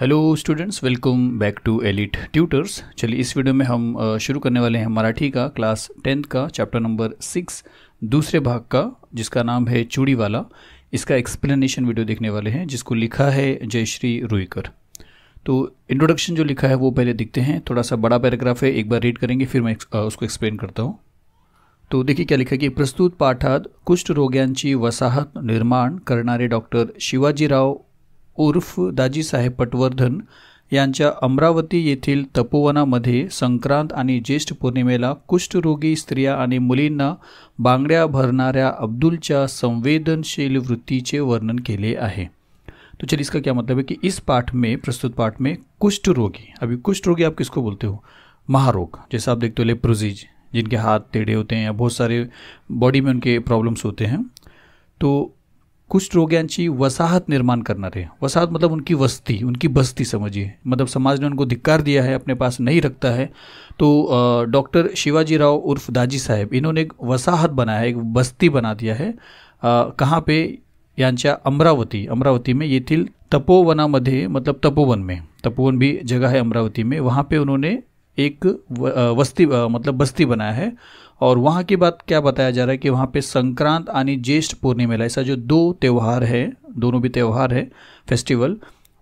hello students welcome back to Elite Tutors चलिए इस video में हम शुरू करने वाले हैं मराठी का क्लास टेंथ का चैप्टर नंबर सिक्स दूसरे भाग का जिसका नाम है चूड़ी वाला इसका एक्सप्लेनेशन वीडियो देखने वाले हैं जिसको लिखा है जयश्री रुईकर तो इंट्रोडक्शन जो लिखा है वो पहले दिखते हैं थोड़ा सा बड़ा पैराग्राफ है एक बार रीड करेंगे फिर मैं उसको एक्सप्लेन करता हूँ तो देखिए क्या लिखा कि प्रस्तुत पाठात कुष्ठरोग्यांची वसाहत निर्माण करना डॉक्टर शिवाजीराव उर्फ दाजीसाहेब पटवर्धन यांच्या अमरावती येथील तपोवनामध्ये संक्रांत आणि ज्येष्ठ पौर्णिमेला कुष्ठरोगी स्त्रिया आणि मुलींना बांगड्या भरणाऱ्या अब्दुलच्या संवेदनशील वृत्तीचे वर्णन केले आहे तो चलिए इसका क्या मतलब है कि इस पाठ में प्रस्तुत पाठ में कुष्ठ रोगी अभी कुष्ठ रोगी आप किसको बोलते हो महारोग जैसे आप देखते हो लेप्रोजीज जिनके हाथ टेढ़े होते हैं या बहुत सारे बॉडी में उनके प्रॉब्लम्स होते हैं तो कुष्ठ रोग्यांची वसाहत निर्माण करना है वसाहत मतलब उनकी वस्ती उनकी बस्ती समझिए मतलब समाज ने उनको धिक्कार दिया है अपने पास नहीं रखता है तो डॉक्टर शिवाजी राव उर्फ दाजी साहेब इन्होंने एक वसाहत बनाया एक बस्ती बना दिया है कहाँ पे यांच्या अमरावती अमरावती में येथील तपोवनामध्ये मतलब तपोवन में तपोवन भी जगह है अमरावती में वहाँ पे उन्होंने एक वस्ती मतलब बस्ती बनाया है और वहाँ की बात क्या बताया जा रहा है कि वहाँ पे संक्रांत यानी ज्येष्ठ पूर्णिमा ऐसा जो दो त्यौहार है दोनों भी त्यौहार है फेस्टिवल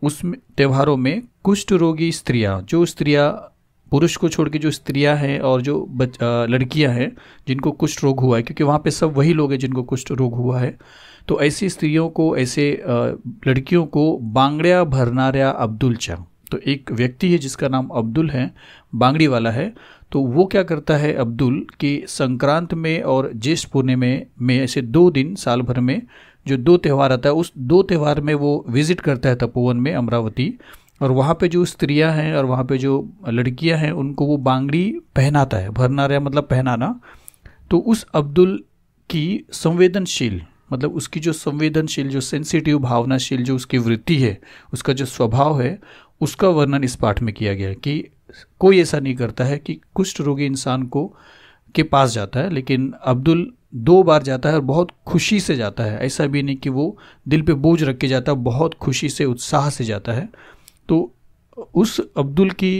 उस त्यौहारों में कुष्ठ रोगी स्त्रियाँ जो स्त्रियाँ पुरुष को छोड़ के जो स्त्रियाँ हैं और जो बच लड़कियाँ हैं जिनको कुष्ठ रोग हुआ है क्योंकि वहाँ पे सब वही लोग हैं जिनको कुष्ठ रोग हुआ है तो ऐसी स्त्रियों को ऐसे लड़कियों को बांगड़िया रहा अब्दुल चा तो एक व्यक्ति है जिसका नाम अब्दुल है बांगड़ी वाला है तो वो क्या करता है अब्दुल कि संक्रांत में और ज्येष्ठ पूर्णिमा में, में ऐसे दो दिन साल भर में जो दो त्यौहार आता है उस दो त्यौहार में वो विज़िट करता है तपोवन में अमरावती और वहाँ पे जो स्त्रियाँ हैं और वहाँ पे जो लड़कियाँ हैं उनको वो बांगड़ी पहनाता है भरना रहा मतलब पहनाना तो उस अब्दुल की संवेदनशील मतलब उसकी जो संवेदनशील जो सेंसिटिव भावनाशील जो उसकी वृत्ति है उसका जो स्वभाव है उसका वर्णन इस पाठ में किया गया कि कोई ऐसा नहीं करता है कि कुष्ठ रोगी इंसान को के पास जाता है लेकिन अब्दुल दो बार जाता है और बहुत खुशी से जाता है ऐसा भी नहीं कि वो दिल पे बोझ रख के जाता है बहुत खुशी से उत्साह से जाता है तो उस अब्दुल की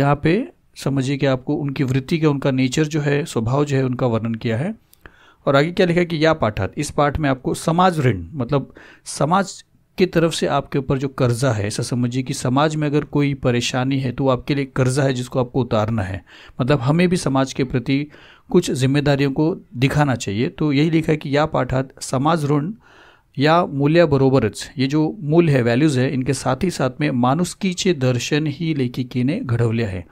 यहाँ पे समझिए कि आपको उनकी वृत्ति का उनका नेचर जो है स्वभाव जो है उनका वर्णन किया है और आगे क्या लिखा है कि या पाठात इस पाठ में आपको समाज ऋण मतलब समाज की तरफ से आपके ऊपर जो कर्ज़ा है ऐसा समझिए कि समाज में अगर कोई परेशानी है तो आपके लिए कर्ज़ा है जिसको आपको उतारना है मतलब हमें भी समाज के प्रति कुछ जिम्मेदारियों को दिखाना चाहिए तो यही लिखा है कि या पाठात समाज ऋण या बरोबरच ये जो मूल है वैल्यूज है इनके साथ ही साथ में चे दर्शन ही ने घडवले है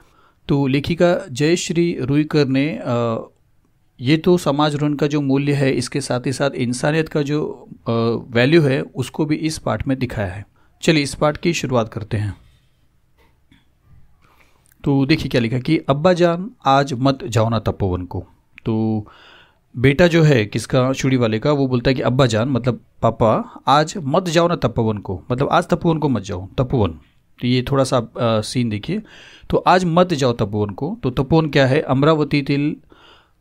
तो लेखिका जयश्री रुईकर ने ये तो समाज ऋण का जो मूल्य है इसके साथ ही साथ इंसानियत का जो वैल्यू है उसको भी इस पार्ट में दिखाया है चलिए इस पार्ट की शुरुआत करते हैं तो देखिए क्या लिखा कि अब्बा जान आज मत जाओ ना तपोवन को तो बेटा जो है किसका चूड़ी वाले का वो बोलता है कि अब्बा जान मतलब पापा आज मत जाओ ना तपोवन को मतलब आज तपोवन को मत जाओ तपोवन तो ये थोड़ा सा आ, सीन देखिए तो आज मत जाओ तपोवन को तो तपोवन क्या है अमरावती तिल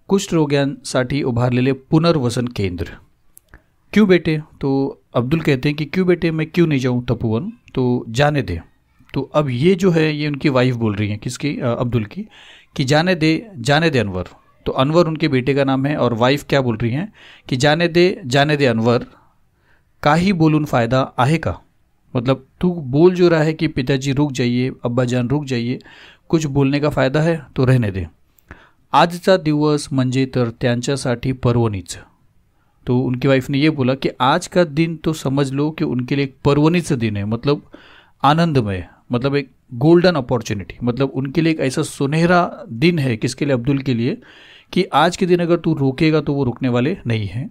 कुष्ठरोग्यांसाठी उभारलेले पुनर्वसन केंद्र क्यों बेटे तो अब्दुल कहते हैं कि क्यों बेटे मैं क्यों नहीं जाऊँ तपोवन तो जाने दे तो अब ये जो है ये उनकी वाइफ बोल रही हैं किसकी अब्दुल की कि जाने दे जाने दे अनवर तो अनवर उनके बेटे का नाम है और वाइफ क्या बोल रही हैं कि जाने दे जाने दे अनवर का ही बोलून फ़ायदा आहे का मतलब तू बोल जो रहा है कि पिताजी रुक जाइए अब्बा जान रुक जाइए कुछ बोलने का फ़ायदा है तो रहने दे आज का दिवस मजे तो पर्वनीच तो उनकी वाइफ ने ये बोला कि आज का दिन तो समझ लो कि उनके लिए एक पर्वनीच दिन है मतलब आनंदमय मतलब एक गोल्डन अपॉर्चुनिटी मतलब उनके लिए एक ऐसा सुनहरा दिन है किसके लिए अब्दुल के लिए कि आज के दिन अगर तू रोकेगा तो वो रुकने वाले नहीं हैं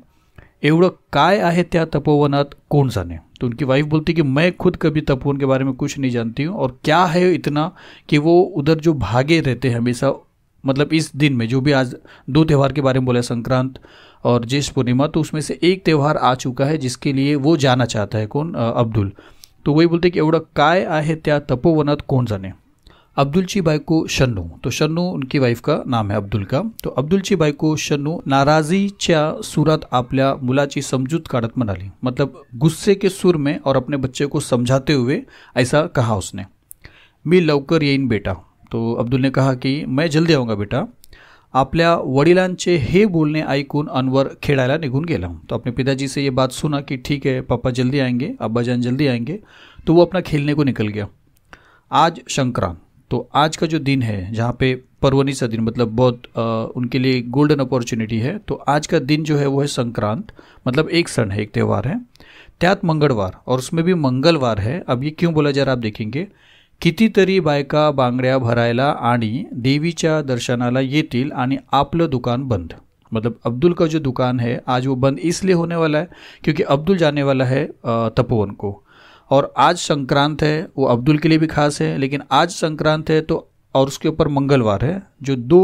एवड काय है त्या तपोवनात कौन जाने तो उनकी वाइफ बोलती कि मैं खुद कभी तपोवन के बारे में कुछ नहीं जानती हूँ और क्या है इतना कि वो उधर जो भागे रहते हैं हमेशा मतलब इस दिन में जो भी आज दो त्यौहार के बारे में बोला संक्रांत और ज्येष्ठ पूर्णिमा तो उसमें से एक त्यौहार आ चुका है जिसके लिए वो जाना चाहता है कौन अब्दुल तो वही बोलते कि एवडा काय आहे त्या तपोवनात कोण जाणे अब्दुलची को शन्नू तो शन्नू उनकी वाइफ का नाम है अब्दुल का तो अब्दुलची को शन्नू नाराजीच्या आप आपल्या मुलाची समजूत काढत म्हणाली मतलब गुस्से के सुर में और अपने बच्चे को समझाते हुए ऐसा कहा उसने मी लवकर येईन बेटा तो अब्दुल ने कहा की मैं जल्दी आऊँगा बेटा आपल्या वडिलांचे हे बोलने ऐकून अनवर खेड़ाला निघून गेला तो अपने पिताजी से ये बात सुना कि ठीक है पापा जल्दी आएंगे अब्बा जान जल्दी आएंगे तो वो अपना खेलने को निकल गया आज शंकरांत तो आज का जो दिन है जहाँ पे परवनी सा दिन मतलब बहुत आ, उनके लिए गोल्डन अपॉर्चुनिटी है तो आज का दिन जो है वो है संक्रांत मतलब एक सन है एक त्यौहार है त्यात मंगलवार और उसमें भी मंगलवार है अब ये क्यों बोला जा रहा आप देखेंगे कितीतरी बायका बांगड्या भरायला आणि देवीच्या दर्शनाला येतील आणि आपलं दुकान बंद मतलब अब्दुल का जो दुकान है आज वो बंद इसलिए होने वाला है क्योंकि अब्दुल जाने वाला है तपोवन को और आज संक्रांत है वो अब्दुल के लिए भी खास है लेकिन आज संक्रांत है तो और उसके ऊपर मंगलवार है जो दो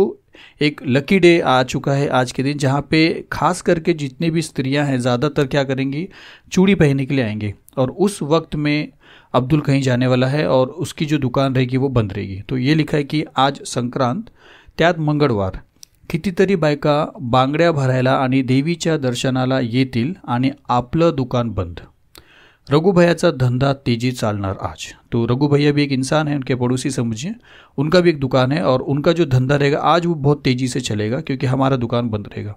एक लकी डे आ चुका है आज के दिन जहाँ पे खास करके जितनी भी स्त्रियाँ हैं ज़्यादातर क्या करेंगी चूड़ी पहनने के लिए आएंगे और उस वक्त में अब्दुल कहीं जाने वाला है और उसकी जो दुकान रहेगी वो बंद रहेगी तो ये लिखा है की आज संक्रांत त्यात मंगळवार कितीतरी बायका बांगड्या भरायला आणि देवीच्या दर्शनाला येतील आणि आपलं दुकान बंद रघुभैयाचा धंदा तेजी चालणार आज तो रघुभैया भी एक इंसान है उनके पड़ोसी समझिए उनका भी एक दुकान है और उनका जो धंदा रहेगा आज वो बहुत तेजी से चलेगा क्योंकि हमारा दुकान बंद रहेगा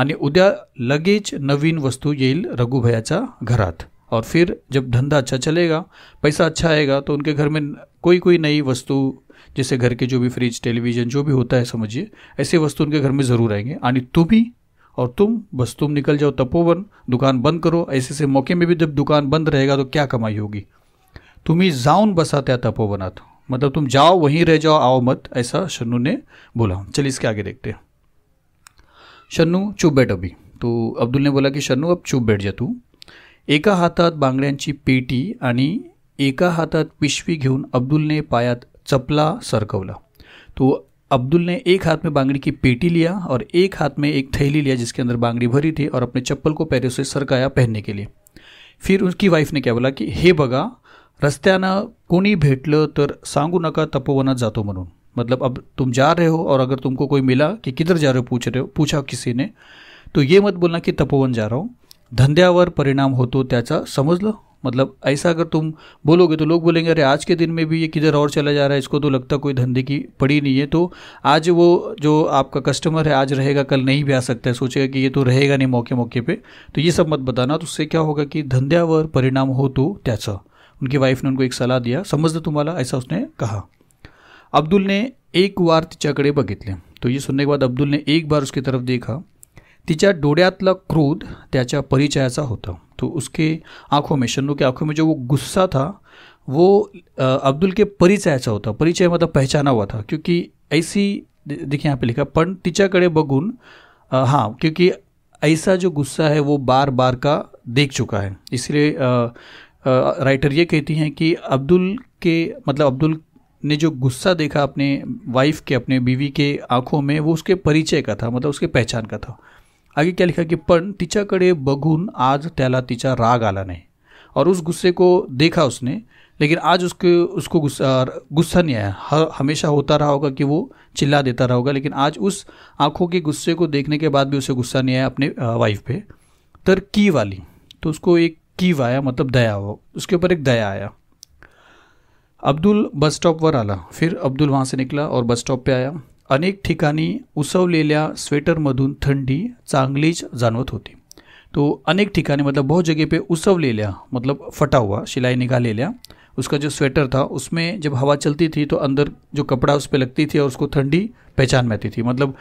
आणि उद्या लगेच नवीन वस्तू येईल रघुभयाच्या घरात और फिर जब धंधा अच्छा चलेगा पैसा अच्छा आएगा तो उनके घर में कोई कोई नई वस्तु जैसे घर के जो भी फ्रिज टेलीविज़न जो भी होता है समझिए ऐसे वस्तु उनके घर में ज़रूर आएंगे यानी तू भी और तुम बस तुम निकल जाओ तपोवन दुकान बंद करो ऐसे से मौके में भी जब दुकान बंद रहेगा तो क्या कमाई होगी तुम्हें जाऊन बसाते तपोवनाथ मतलब तुम जाओ वहीं रह जाओ आओ मत ऐसा शन्नू ने बोला चलिए इसके आगे देखते हैं शनु चुप बैठ अभी तो अब्दुल ने बोला कि शन्नू अब चुप बैठ जा तू एका हातात बांगड्यांची पेटी आणि एका हातात पिशवी घेऊन अब्दुलने पायात चपला सरकवला तो अब्दुल ने एक हाथ में बांगड़ी की पेटी लिया और एक हाथ में एक थैली लिया जिसके अंदर बांगड़ी भरी थी और अपने चप्पल को पैरों से सरकाया पहनने के लिए फिर उसकी वाइफ ने क्या बोला कि हे बघा रस्त्यानं कोणी लो तर सांगू नका तपोवनात जातो म्हणून मतलब अब तुम जा रहे हो और अगर तुमको कोई मिला कि किधर जा रहे हो पूछ रहे हो पूछा किसी ने तो ये मत बोलना कि तपोवन जा रहा हूँ धंध्यावर परिणाम होतो त्याचा समझ लो मतलब ऐसा अगर तुम बोलोगे तो लोग बोलेंगे अरे आज के दिन में भी ये किधर और चला जा रहा है इसको तो लगता कोई धंधे की पड़ी नहीं है तो आज वो जो आपका कस्टमर है आज रहेगा कल नहीं भी आ सकता है सोचेगा कि ये तो रहेगा नहीं मौके मौके पे तो ये सब मत बताना तो उससे क्या होगा कि धंध्यावर परिणाम हो तो त्याचा उनकी वाइफ ने उनको एक सलाह दिया समझ दो तुम्हारा ऐसा उसने कहा अब्दुल ने एक बार तिच्याकडे बघितले तो ये सुनने के बाद अब्दुल ने एक बार उसकी तरफ देखा तिच्या डोळ्यातला क्रोध त्याच्या परिचयाचा होता तो उसके आँखों में शन्नू के आँखों में जो वो गुस्सा था वो अब्दुल के परिचयाचा होता परिचय मतलब पहचाना हुआ था क्योंकि ऐसी देखिए यहाँ पे लिखा पण तिच्याकडे बघून हाँ क्योंकि ऐसा जो गुस्सा है वो बार बार का देख चुका है इसलिए राइटर ये कहती हैं कि अब्दुल के मतलब अब्दुल ने जो गुस्सा देखा अपने वाइफ के अपने बीवी के आँखों में वो उसके परिचय का था मतलब उसके पहचान का था आगे क्या लिखा कि पण तिच्याकडे बघून आज त्याला तिचा राग आला नहीं और उस गुस्से को देखा उसने लेकिन आज उसके उसको गुस्सा गुस्सा नहीं आया हमेशा होता रहा होगा कि वो चिल्ला देता रहा होगा लेकिन आज उस आँखों के गुस्से को देखने के बाद भी उसे गुस्सा नहीं आया अपने वाइफ पे तर की वाली तो उसको एक की आया मतलब दया हो उसके ऊपर एक दया आया अब्दुल बस स्टॉप पर आला फिर अब्दुल वहाँ से निकला और बस स्टॉप पर आया अनेक ठिकाणी उसवलेल्या स्वेटरमधून ठंडी चांगलीच जाणवत होती तो अनेक ठिकाणी मतलब बहुत जगह पे उसवलेल्या मतलब फटा हुआ सिलाई निकाले लिया उसका जो स्वेटर था उसमें जब हवा चलती थी तो अंदर जो कपड़ा उस पर लगती थी और उसको ठंडी पहचान में आती थी मतलब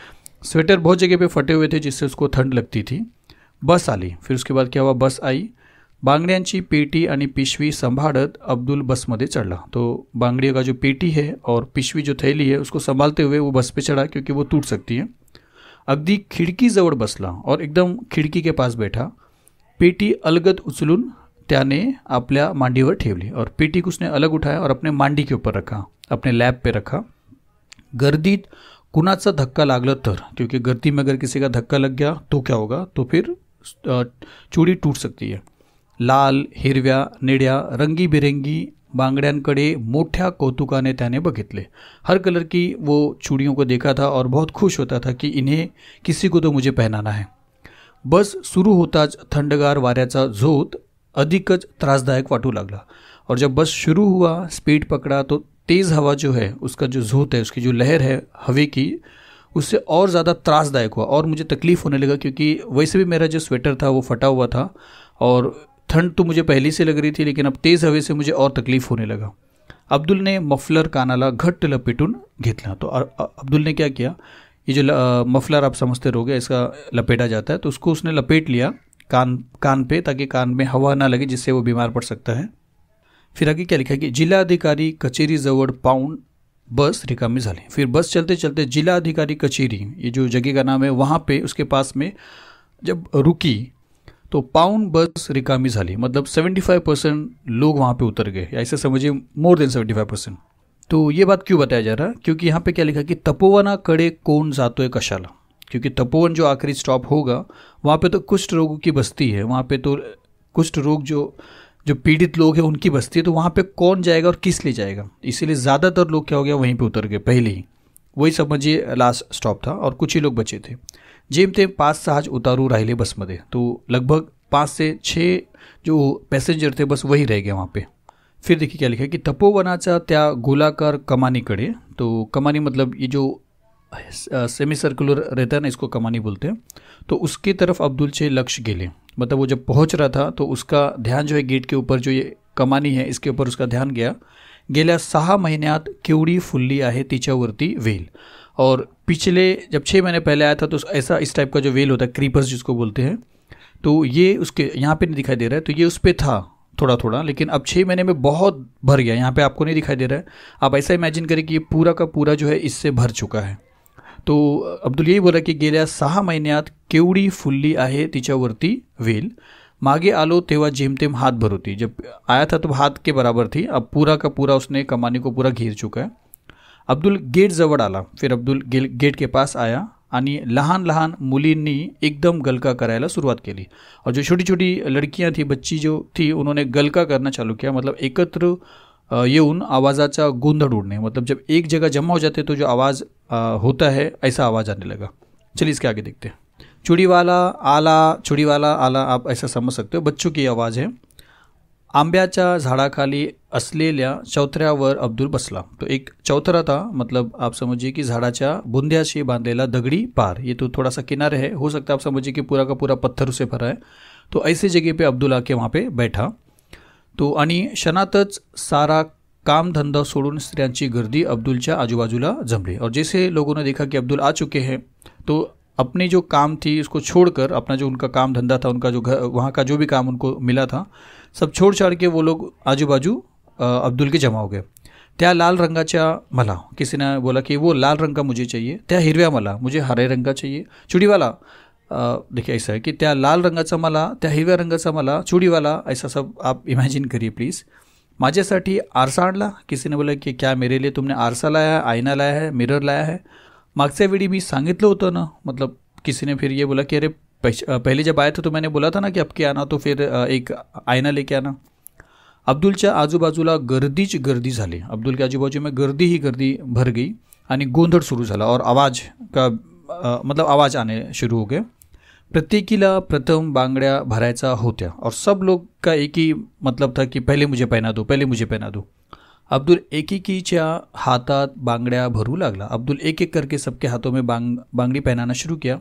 स्वेटर बहुत जगह पे फटे हुए थे जिससे उसको ठंड लगती थी बस आ ली फिर उसके बाद क्या हुआ बस आई बांगड़ी पेटी और पिशवी संभाड़त अब्दुल बस मधे चढ़ला तो बांगड़ियों का जो पेटी है और पिशवी जो थैली है उसको संभालते हुए वो बस पे चढ़ा क्योंकि वो टूट सकती है अगदी खिड़की जवर बसला और एकदम खिड़की के पास बैठा पेटी अलगत उचलून त्याने आपल्या मांडीवर ठेवली और पेटी को उसने अलग उठाया और अपने मांडी के ऊपर रखा अपने लैब पे रखा गर्दीत सा धक्का लागल तर क्योंकि गर्दी में अगर किसी का धक्का लग गया तो क्या होगा तो फिर चूड़ी टूट सकती है लाल हिरव्या निळ्या रंगीबेरंगी मोटा मोठ्या कौतुकाने त्याने बघितले हर कलर की वो चूड़ियों को देखा था और बहुत खुश होता था कि इन्हें किसी को तो मुझे पहनाना है बस सुरू होताच थंडगार वाऱ्याचा झोत अधिकच त्रासदायक वाटू लागला और जब बस शुरू हुआ स्पीड पकड़ा तो तेज़ हवा जो है उसका जो झोत है उसकी जो लहर है हवे की उससे और ज़्यादा त्रासदायक हुआ और मुझे तकलीफ़ होने लगा क्योंकि वैसे भी मेरा जो स्वेटर था वो फटा हुआ था और ठंड तो मुझे पहले से लग रही थी लेकिन अब तेज़ हवे से मुझे और तकलीफ होने लगा अब्दुल ने मफलर कानाला घट्ट लपेटून घेतला तो अब्दुल ने क्या किया ये जो मफलर आप समझते रहोगे इसका लपेटा जाता है तो उसको उसने लपेट लिया कान कान पे ताकि कान में हवा ना लगे जिससे वो बीमार पड़ सकता है फिर आगे क्या लिखा है कि अधिकारी कचेरी जवर पाउंड बस रिकामी झाली फिर बस चलते चलते जिला अधिकारी कचेरी ये जो जगह का नाम है वहाँ पे उसके पास में जब रुकी तो पाउंड बस रिकामी झाली मतलब 75 परसेंट लोग वहाँ पे उतर गए ऐसे समझिए मोर देन 75 परसेंट तो ये बात क्यों बताया जा रहा है क्योंकि यहाँ पे क्या लिखा कि तपोवना कड़े कौन जातो है कशाला क्योंकि तपोवन जो आखिरी स्टॉप होगा वहाँ पे तो कुष्ठ रोगों की बस्ती है वहाँ पे तो कुष्ठ रोग जो जो पीड़ित लोग हैं उनकी बस्ती है तो वहाँ पे कौन जाएगा और किस लिए जाएगा इसीलिए ज़्यादातर लोग क्या हो गया वहीं पर उतर गए पहले ही वही समझिए लास्ट स्टॉप था और कुछ ही लोग बचे थे जेम तेम पाच सहाच उतारू रह बस बसमध्ये तो लगभग पाँच से छः जो पैसेंजर थे बस वही रह गए वहाँ पे फिर देखिए क्या लिखा है कि तपोवनाचा त्या गोलाकार कमानी कमानीकडे तो कमानी मतलब ये जो सेमी सर्कुलर रहता है ना इसको कमानी बोलते हैं तो उसकी तरफ अब्दुल चे लक्ष्य गेले मतलब वो जब पहुंच रहा था तो उसका ध्यान जो है गेट के ऊपर जो ये कमानी है इसके ऊपर उसका ध्यान गया गेल्या सहा महिन्यात केवढी फुलली आहे तिच्यावरती वेल और पिछले जब छः महीने पहले आया था तो ऐसा इस टाइप का जो वेल होता है क्रीपर्स जिसको बोलते हैं तो ये उसके यहाँ पे नहीं दिखाई दे रहा है तो ये उस पर था थोड़ा थोड़ा लेकिन अब छः महीने में बहुत भर गया यहाँ पे आपको नहीं दिखाई दे रहा है आप ऐसा इमेजिन करें कि ये पूरा का पूरा जो है इससे भर चुका है तो अब्दुल यही बोला कि गेल्या सहा महिन्यात केवड़ी फुल्ली आहे तिच्यावरती वेल मागे आलो तेवा जेमतेम हाथ भर होती जब आया था तो हाथ के बराबर थी अब पूरा का पूरा उसने कमाने को पूरा घेर चुका है अब्दुल गेट जवळ आला फिर अब्दुल गे गेट के पास आया आणि लहान लहान मुलींनी एकदम गलका करायला सुरुवात केली और जो छोटी छोटी लडकियां थी बच्ची जो थी उन्होंने गलका करना चालू किया मतलब एकत्र येऊन आवाज़ाचा गोंधल उड़ने मतलब जब एक जगह जमा हो जाते तो जो आवाज़ होता है ऐसा आवाज़ आने लगा चलिए इसके आगे देखते हैं चुड़ी वाला आला चुड़ी वाला आला आप ऐसा समझ सकते हो बच्चों की आवाज़ है आंब्याच्या झाडाखाली असलेल्या चौथऱ्यावर अब्दुल बसला तो एक चौथरा था मतलब आप समझिए की झाडाच्या बुंद्याशी बांधलेला दगड़ी पार ये तो थोडासा किनारे है हो सकता आप समझिए की पूरा का पूरा पत्थर उसे भरा है तो ऐसे जगह पे अब्दुल आके वहां पे बैठा तो आणि क्षणातच सारा काम धंदा सोडून स्त्रियांची गर्दी अब्दुलच्या आजूबाजूला जमली और जैसे लोगों ने देखा कि अब्दुल आ चुके हैं तो अपने जो काम थी उसको छोड़कर अपना जो उनका काम धंदा था उनका जो घर वहाँ का जो भी काम उनको मिला था सब छोड छाड के वो लोग आजू बाजू अब्दुल के जमा हो गए त्या लाल रंगाच्या मला किसी ने बोला कि वो लाल रंग का मुझे चाहिए त्या हिरव्या मला मुझे हरे रंग का चाहिए चुड़ीवाला देखिए ऐसा है कि त्या लाल रंगाचा मला त्या हिरव्या रंगाचा मला वाला ऐसा सब आप इमेजिन करिए प्लीज़ साठी आरसा आणला ने बोला कि क्या मेरे लिए तुमने आरसा लाया है आईना लाया है मिरर लाया है मागच्या वेळी मी सांगितलं होतं ना मतलब किसी ने फिर ये बोला कि अरे पहले जब आए थे तो मैंने बोला था ना की के आना तो फिर एक आयना लेके आना अब्दुलच्या आजूबाजूला गर्दीच गर्दी झाली अब्दुल अब्दुलच्या में गर्दी ही गर्दी भर गई आणि गोंधळ सुरू झाला और आवाज का मतलब आवाज आने शुरू हो गए प्रत्येकीला प्रथम बांगड्या भरायचा होत्या और सब लोग का एक ही मतलब था की पहिले मुझे पहना दो पहिले मुझे पहना दो अब्दुल एकेकीच्या हातात बांगड्या भरू लागला अब्दुल एक एक करके सबके हाथों में बांग बांगडी पहनाना शुरू किया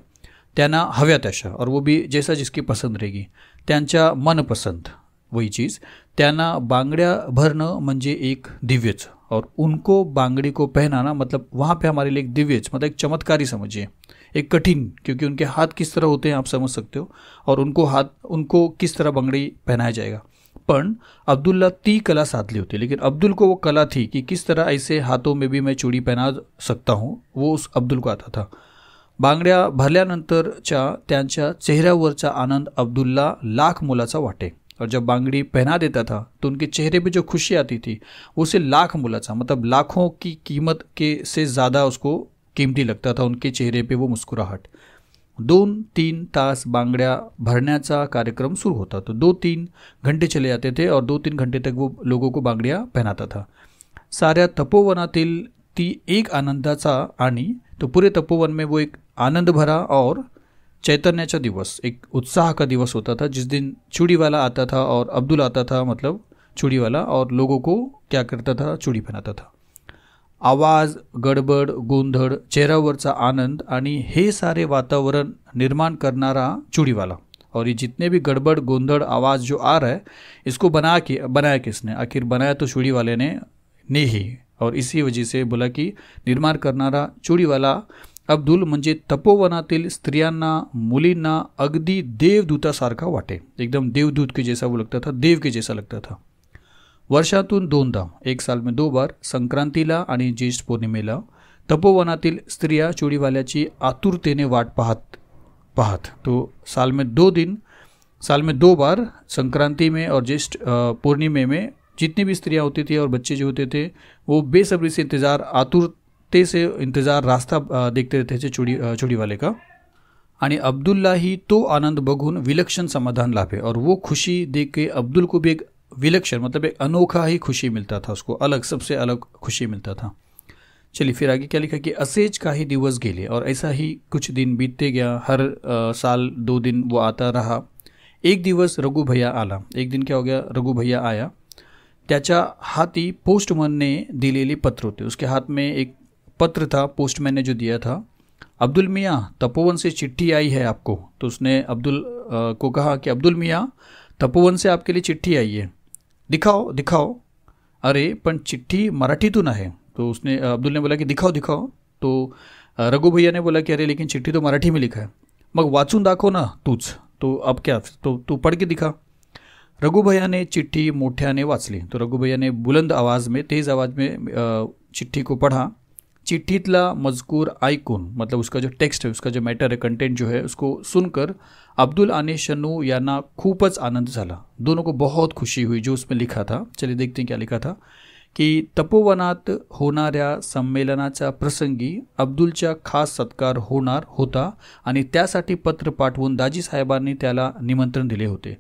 त्यांना हव्या तशा और वो भी जैसा जिसकी पसंद रहेगी त्यांच्या मनपसंद वही चीज़ त्यांना बांगड्या भरनं म्हणजे एक दिव्यच और उनको बांगड़ी को पहनाना मतलब वहाँ पे हमारे लिए एक दिव्यच मतलब एक चमत्कारी समझिए एक कठिन क्योंकि उनके हाथ किस तरह होते हैं आप समझ सकते हो और उनको हाथ उनको किस तरह बांगड़ी पहनाया जाएगा पण अब्दुल्ला ती कला साधली होती लेकिन अब्दुल को वो कला थी कि किस तरह ऐसे हाथों में भी मैं चूड़ी पहना सकता हूँ वो उस अब्दुल को आता था बांगड्या भरल्यानंतरच्या त्यांच्या चेहऱ्यावरचा आनंद अब्दुल्ला लाख मुलाचा वाटे और जब बांगड़ी पहना देता था तो उनके चेहरे पे जो खुशी आती थी उसे लाख मुला मतलब लाखों की कीमत के से ज़्यादा उसको कीमती लगता था उनके चेहरे पे वो मुस्कुराहट दोन तीन तास बांगड्या भरण्याचा कार्यक्रम सुरू होता तो दो तीन घंटे चले जाते थे और दो तीन घंटे तक वो लोगों को बांगड्या पहनाता था साऱ्या तपोवनातील ती एक आनंदाचा आणि तो पुरे तपोवन में वो एक आनंद भरा और का दिवस एक उत्साह का दिवस होता था जिस दिन चूड़ी वाला आता था और अब्दुल आता था मतलब चूड़ी वाला और लोगों को क्या करता था चूड़ी पहनाता था आवाज गडबड गोंधळ चेहऱ्यावरचा आनंद आणि हे सारे वातावरण निर्माण करणारा वाला और ये जितने भी गड़बड़ गोंधड़ आवाज़ जो आ रहा है इसको बना के बनाया किसने आखिर बनाया तो चूड़ी वाले ने नहीं और इसी वजह से बोला कि निर्माण करनारा चूड़ी वाला अब्दुल म्हणजे तपोवनातील स्त्रियांना मुलींना अगदी देवदूतासारखा वाटे एकदम देवदूत के जैसा वो लगता था देव के जैसा लगता था वर्षातून दोनदा एक साल में दो बार संक्रांतीला आणि ज्येष्ठ पौर्णिमेला तपोवनातील स्त्रिया चोडीवाल्याची आतुरतेने वाट पाहत पाहत तो साल में दो दिन साल में दो बार संक्रांती में और ज्येष्ठ पौर्णिमे में जितनी भी स्त्रिया होती थी और बच्चे जो होते थे वो बेसब्री से इंतज़ार आतुर ते से इंतजार रास्ता देखते थे चुडी चुड़ी वाले का आणि अब्दुल्ला ही तो आनंद बघून विलक्षण समाधान लाभे और वो खुशी देख के अब्दुल को भी एक विलक्षण मतलब एक अनोखा ही खुशी मिलता था उसको अलग सबसे अलग खुशी मिलता था चलिए फिर आगे क्या लिखा कि असेज का ही दिवस गेले और ऐसा ही कुछ दिन बीतते गया हर आ, साल दो दिन वो आता रहा एक दिवस रघु भैया आला एक दिन क्या हो गया रघु भैया आया त्याच्या हाती पोस्टमनने दिलेले पत्र होते उसके हाथ में एक पत्र था पोस्टमैन ने जो दिया था अब्दुल मियाँ तपोवन से चिट्ठी आई है आपको तो उसने अब्दुल को कहा कि अब्दुल मियाँ तपोवन से आपके लिए चिट्ठी आई है दिखाओ दिखाओ अरे पन चिट्ठी मराठी तो ना है तो उसने अब्दुल ने बोला कि दिखाओ दिखाओ तो रघु भैया ने बोला कि अरे लेकिन चिट्ठी तो मराठी में लिखा है मग वाचून दाखो ना तूच तो अब क्या तो तू तो पढ़ के दिखा रघु भैया ने चिट्ठी मोठ्याने वाचली तो रघु भैया ने बुलंद आवाज़ में तेज़ आवाज़ में चिट्ठी को पढ़ा चिट्ठीतला मजकूर ऐकून मतलब उसका जो टेक्स्ट है उसका जो मॅटर है कंटेंट जो है उसको सुनकर अब्दुल आने शनू यांना खूपच आनंद झाला दोनों को बहुत खुशी हुई जो उसमें लिखा था चलिए देखते हैं क्या लिखा था की तपोवनात होणाऱ्या संमेलनाच्या प्रसंगी अब्दुलचा खास सत्कार होणार होता आणि त्यासाठी पत्र पाठवून दाजी साहेबांनी त्याला निमंत्रण दिले होते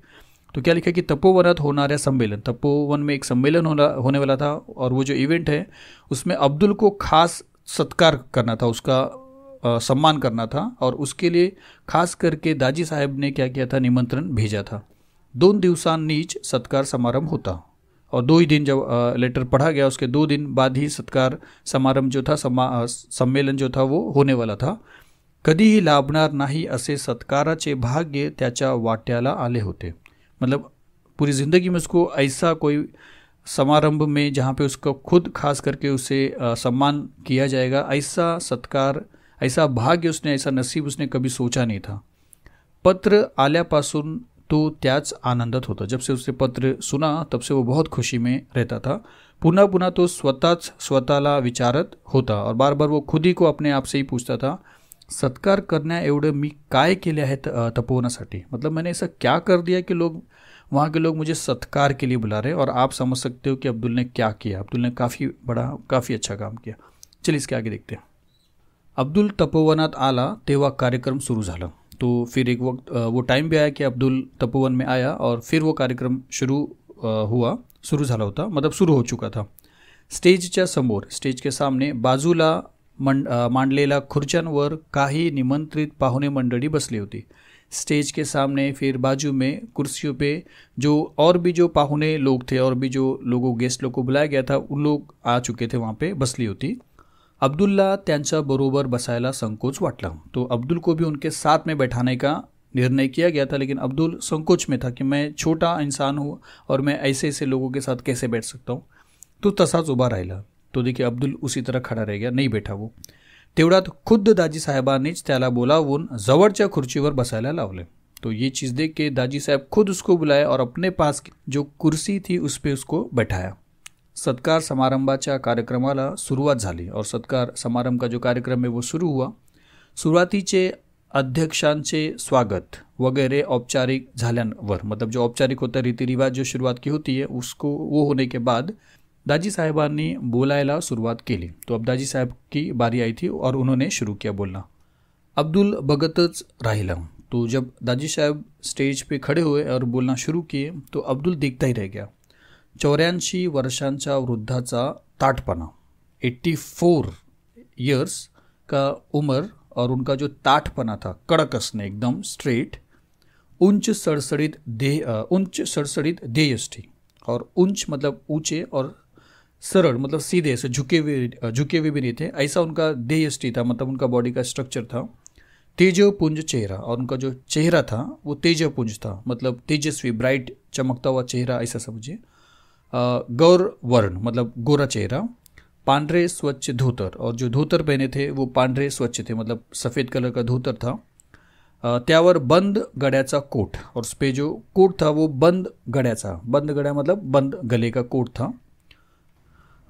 तो क्या लिखा कि तपोवनात होनाऱ्या सम्मेलन तपोवन में एक सम्मेलन होना होने वाला था और वो जो इवेंट है उसमें अब्दुल को खास सत्कार करना था उसका आ, सम्मान करना था और उसके लिए खास करके दाजी साहेब ने क्या किया था निमंत्रण भेजा था दोन दिवसांनीच सत्कार समारंभ होता और दो ही दिन जब लेटर पढ़ा गया उसके दो दिन बाद ही सत्कार समारंभ जो था सम्मेलन जो था वो होने वाला था ही लाभणार नहीं असे सत्काराचे भाग्य त्याच्या वाट्याला आले होते मतलब पूरी ज़िंदगी में उसको ऐसा कोई समारंभ में जहाँ पे उसको खुद खास करके उसे सम्मान किया जाएगा ऐसा सत्कार ऐसा भाग्य उसने ऐसा नसीब उसने कभी सोचा नहीं था पत्र आल्यापासून तो त्याच आनंदत होता जब से उसने पत्र सुना तब से वो बहुत खुशी में रहता था पुनः पुनः तो स्वतःच स्वतःला विचारत होता और बार बार वो खुद ही को अपने आप से ही पूछता था सत्कार करना एवढं मी काय केले आहेत तपोवनासाठी मतलब मैंने ऐसा क्या कर दिया कि लोग वहाँ के लोग मुझे सत्कार के लिए बुला रहे और आप समझ सकते हो कि अब्दुल ने क्या किया अब्दुल ने काफ़ी बड़ा काफ़ी अच्छा काम किया चलिए इसके आगे देखते हैं अब्दुल तपोवनात आला तेवा कार्यक्रम शुरू झाला तो फिर एक वक्त वो टाइम भी आया कि अब्दुल तपोवन में आया और फिर वो कार्यक्रम शुरू हुआ शुरू झाला होता मतलब शुरू हो चुका था स्टेजच्या समोर स्टेज के सामने बाजूला मंड मांडलेल्या खुर्च्यांवर काही निमंत्रित पाहुणे मंडळी बसली होती स्टेज के सामने फिर बाजू में कुर्सियों पे जो और भी जो पाहुने लोग थे और भी जो लोगों गेस्ट लोग को बुलाया गया था उन लोग आ चुके थे वहाँ पे बसली होती अब्दुल्ला बरोबर बसायला संकोच वाटला तो अब्दुल को भी उनके साथ में बैठाने का निर्णय किया गया था लेकिन अब्दुल संकोच में था कि मैं छोटा इंसान हूँ और मैं ऐसे ऐसे लोगों के साथ कैसे बैठ सकता हूँ तो तसाज उबा राहिला तो देखिए अब्दुल उसी तरह खड़ा रह गया नहीं बैठा वो तेवढ्यात खुद्द दाजी साहेबांनीच त्याला बोलावून जवळच्या खुर्चीवर बसायला लावले तो ये चीज़ देख के दाजी साहब खुद उसको बुलाए और अपने पास जो कुर्सी थी उस पर उसको बैठाया सत्कार समारंभाच्या कार्यक्रमाला सुरुवात झाली और सत्कार समारंभ का जो कार्यक्रम है वो सुरू हुआ सुरुवातीचे अध्यक्षांचे स्वागत वगैरह औपचारिक झाल्यांवर मतलब जो औपचारिक होता रीति रिवाज जो शुरुआत की होती है उसको वो होने के बाद दाजी साहेबांनी बोलायला सुरुवात केली तो अब्दाजी साहेब की बारी आई थी और उन्होंने शुरू किया बोलना अब्दुल भगतच राहिला तो जब दाजी साहेब स्टेज पे खड़े हुए और बोलना शुरू किए तो अब्दुल देखता ही रह गया चौऱ्याऐंशी वर्षांच्या वृद्धाचा ताटपना एट्टी फोर ईयर्स का उम्र और उनका जो ताटपना था कड़कसने एकदम स्ट्रेट उंच सड़सड़ित देह उंच सड़सड़ित देयष्ठी और उंच मतलब ऊंचे और सरल मतलब सीधे से झुके हुए झुके हुए भी नहीं थे ऐसा उनका देहयष्टि था मतलब उनका बॉडी का स्ट्रक्चर था तेजोपुंज चेहरा और उनका जो चेहरा था वो तेजोपुंज था मतलब तेजस्वी ब्राइट चमकता हुआ चेहरा ऐसा समझिए गौर वर्ण मतलब गोरा चेहरा पांड्रे स्वच्छ धोतर और जो धोतर पहने थे वो पांड्रे स्वच्छ थे मतलब सफ़ेद कलर का धोतर था त्यावर बंद गड़ाचा कोट और उस पर जो कोट था वो बंद गड़ाचा बंद गड़ा मतलब बंद गले का कोट था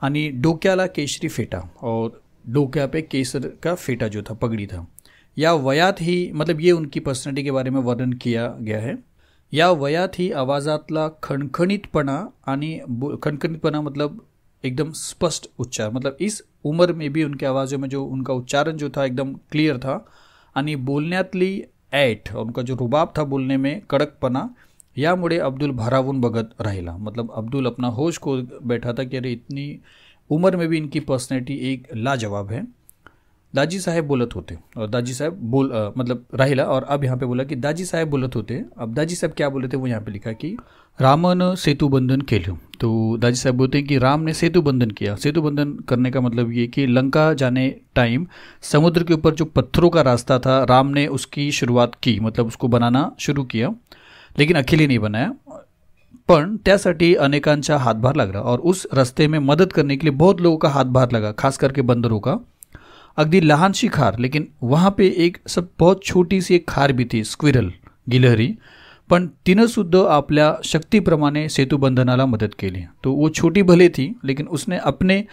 यानी डोक्याला केशरी फेटा और डोक्या पे केसर का फेटा जो था पगड़ी था या वयात ही मतलब ये उनकी पर्सनैलिटी के बारे में वर्णन किया गया है या वयात ही आवाजातला खणखणीतपणा आणि खणखणीतपणा मतलब एकदम स्पष्ट उच्चार मतलब इस उम्र में भी उनके आवाज़ों में जो उनका उच्चारण जो था एकदम क्लियर था आणि बोलण्यातली एट उनका जो रुबाब था बोलने में कड़कपना यामुळे अब्दुल भरावन बघत राहिला मतलब अब्दुल अपना होश को बैठा था कि अरे इतनी उम्र में भी इनकी पर्सनैलिटी एक लाजवाब है दाजी साहब बोलत होते और दाजी साहेब बोल आ, मतलब राहिला और अब यहाँ पे बोला कि दाजी साहब बोलत होते अब दाजी साहब क्या बोले थे वो यहाँ पे लिखा कि राम ने सेतु बंधन लिए तो दाजी साहब बोलते हैं कि राम ने सेतु बंधन किया सेतु बंधन करने का मतलब ये कि लंका जाने टाइम समुद्र के ऊपर जो पत्थरों का रास्ता था राम ने उसकी शुरुआत की मतलब उसको बनाना शुरू किया लेकिन अकेले नहीं बनाया पण त्यासाठी अनेकांचा हातभार लागला और उस रस्ते में मदद करने के लिए बहुत लोगों का हातभार लगा खास करके बंदरों का अगदी लहान सी खार लेकिन वहाँ पे एक सब बहुत छोटी सी एक खार भी थी स्क्विरल गिलहरी पण सुद्धा आपल्या शक्तिप्रमाणे सेतुबंधनाला मदद के लिए तो वो छोटी भले थी लेकिन उसने अपने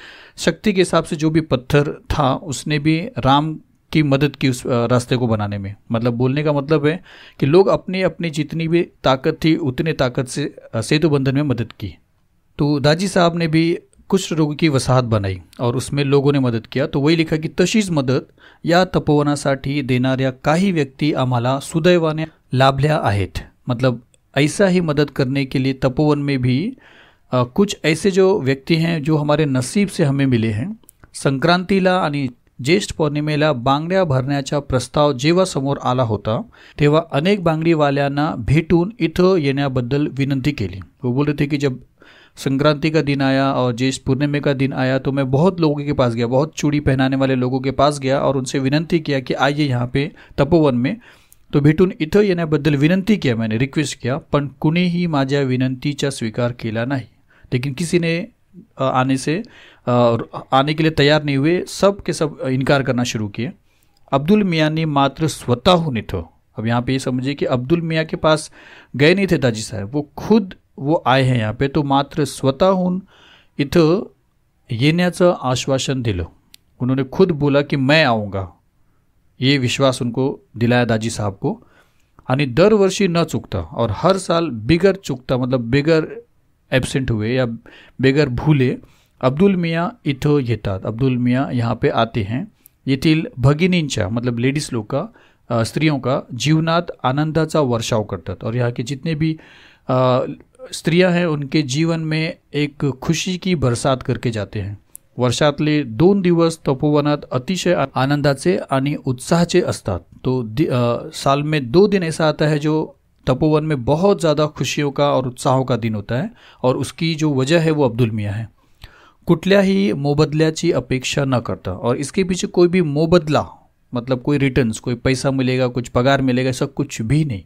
शक्ति के हिसाब से जो भी पत्थर था उसने भी राम की मदद की उस रास्ते को बनाने में मतलब बोलने का मतलब है कि लोग अपनी अपनी जितनी भी ताकत थी उतने ताकत से बंधन में मदद की तो दाजी साहब ने भी कुछ रोग की वसाहत बनाई और उसमें लोगों ने मदद किया तो वही लिखा कि तशीज मदद या तपोवनासाठी देणाऱ्या काही व्यक्ती आम्हाला सुदैवाने लाभल्या आहेत मतलब ऐसा ही मदद करने के लिए तपोवन में भी आ, कुछ ऐसे जो व्यक्ति हैं जो हमारे नसीब से हमें मिले हैं संक्रांतीला आणि ज्येष्ठ पौर्णिमेला बांगड्या भरण्याचा प्रस्ताव जेव्हा समोर आला होता तेव्हा अनेक बांगडीवाल्यांना भेटून इथं येण्याबद्दल विनंती केली वो बोलत थे कि जब संक्रांति का दिन आया और ज्येष्ठ पूर्णिमा का दिन आया तो मैं बहुत लोगों के पास गया बहुत चूड़ी पहनाने वाले लोगों के पास गया और उनसे विनंती किया कि आइए यहाँ पे तपोवन में तो भेटून इथं येण्याबद्दल विनंती किया मैंने रिक्वेस्ट किया पण कुणीही माझ्या विनंतीचा स्वीकार केला नाही लेकिन किसी ने आने से और आने के लिए तैयार नहीं हुए सब के सब इनकार करना शुरू किए अब्दुल मियाँ ने मात्र स्वतः थो अब यहाँ पे ये समझिए कि अब्दुल मियाँ के पास गए नहीं थे दाजी साहब वो खुद वो आए हैं यहाँ पे तो मात्र हूँ इथं ये आश्वासन दिल उन्होंने खुद बोला कि मैं आऊँगा ये विश्वास उनको दिलाया दाजी साहब को दर वर्षी न चुकता और हर साल बिगर चुकता मतलब बिगर एबसेंट हुए या बेगर भूले अब्दुल मियाँ इथो येतात अब्दुल मियाँ यहाँ पे आते हैं तिल भगिनींच्या मतलब लेडीज लोग का स्त्रियों का जीवनात आनंदाचा वर्षाव करतात और यहाँ के जितने भी स्त्रियाँ हैं उनके जीवन में एक खुशी की बरसात करके जाते हैं वर्षातले दोन दिवस तपोवनात अतिशय आनंदाचे आणि उत्साहाचे असतात तो आ, साल में दो दिन ऐसा आता है जो तपोवन में बहुत ज़्यादा खुशियों का और उत्साहों का दिन होता है और उसकी जो वजह है वो अब्दुल मियाँ है ही मोबदल्या की अपेक्षा न करता और इसके पीछे कोई भी मोबदला मतलब कोई रिटर्न्स कोई पैसा मिलेगा कुछ पगार मिलेगा ऐसा कुछ भी नहीं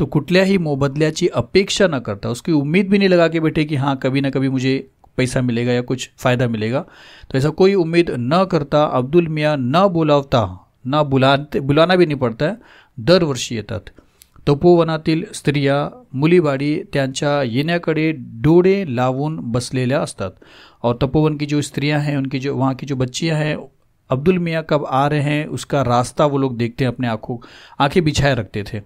तो ही मोबदल्या की अपेक्षा न करता उसकी उम्मीद भी नहीं लगा के बैठे कि हाँ कभी ना कभी मुझे पैसा मिलेगा या कुछ फ़ायदा मिलेगा तो ऐसा कोई उम्मीद न करता अब्दुल मियाँ न बुलावता ना बुलाते बुलाना भी नहीं पड़ता है दर वर्षीय येतात तपोवनातील स्त्रिया मुलीबाडी त्यांच्या येण्याकडे डोड़े लावून बसलेल्या असतात और तपोवन की जो स्त्रियां हैं उनकी जो वहाँ की जो बच्चियाँ हैं अब्दुल मियाँ कब आ रहे हैं उसका रास्ता वो लोग देखते हैं अपने आँखों आँखें बिछाए रखते थे